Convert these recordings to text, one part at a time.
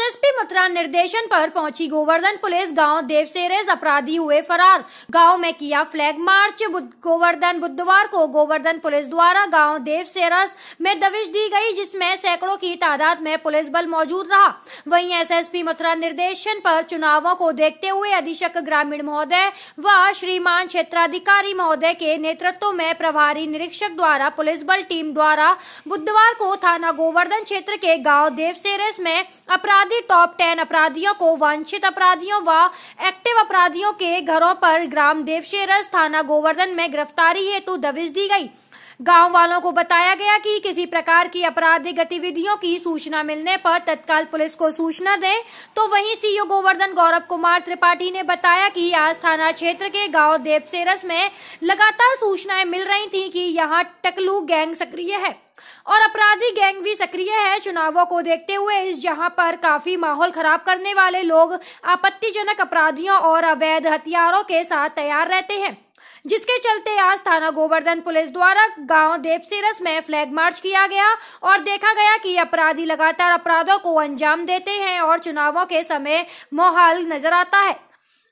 SSP Mathura निर्देशन पर पहुंची गोवर्धन पुलिस गांव देवसेरेज अपराधी हुए फरार गांव में किया फ्लैग मार्च गोवर्धन बुधवार को गोवर्धन पुलिस द्वारा गांव देवसेरस में दबिश दी गई जिसमें सैकड़ों की तादाद में पुलिस बल मौजूद रहा वहीं एसएसपी मथुरा निर्देशन पर चुनावों को देखते हुए अधीक्षक ग्रामीण महोदय व श्रीमान क्षेत्राधिकारी महोदय के नेतृत्व में प्रभारी निरीक्षक द्वारा पुलिस बल टीम द्वारा बुधवार को थाना गोवर्धन क्षेत्र के गाँव देवसेरस में अपराध अपराधी टॉप टेन अपराधियों को वांछित अपराधियों व एक्टिव अपराधियों के घरों पर ग्राम देवशेरस थाना गोवर्धन में गिरफ्तारी हेतु दबिश दी गयी गांव वालों को बताया गया कि किसी प्रकार की अपराधिक गतिविधियों की सूचना मिलने पर तत्काल पुलिस को सूचना दें तो वहीं सीओ गोवर्धन गौरव कुमार त्रिपाठी ने बताया कि आज थाना क्षेत्र के गांव देवसेरस में लगातार सूचनाएं मिल रही थी कि यहाँ टकलू गैंग सक्रिय है और अपराधी गैंग भी सक्रिय है चुनावों को देखते हुए इस जहां पर काफी माहौल खराब करने वाले लोग आपत्तिजनक अपराधियों और अवैध हथियारों के साथ तैयार रहते हैं जिसके चलते आज थाना गोवर्धन पुलिस द्वारा गांव देवसेरस में फ्लैग मार्च किया गया और देखा गया कि अपराधी लगातार अपराधों को अंजाम देते हैं और चुनावों के समय माहौल नजर आता है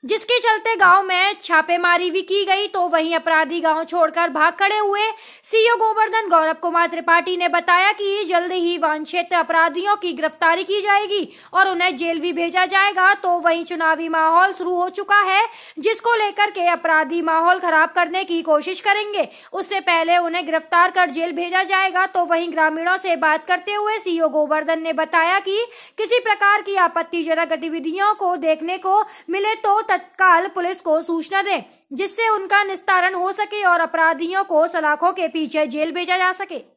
जिसके चलते गांव में छापेमारी भी की गई तो वहीं अपराधी गांव छोड़कर भाग खड़े हुए सीओ गोवर्धन गौरव कुमार त्रिपाठी ने बताया कि जल्द ही वांछित अपराधियों की गिरफ्तारी की जाएगी और उन्हें जेल भी भेजा जाएगा तो वहीं चुनावी माहौल शुरू हो चुका है जिसको लेकर के अपराधी माहौल खराब करने की कोशिश करेंगे उससे पहले उन्हें गिरफ्तार कर जेल भेजा जाएगा तो वही ग्रामीणों से बात करते हुए सीओ गोवर्धन ने बताया कि किसी प्रकार की आपत्तिजनक गतिविधियों को देखने को मिले तो तत्काल पुलिस को सूचना दें जिससे उनका निस्तारण हो सके और अपराधियों को सलाखों के पीछे जेल भेजा जा सके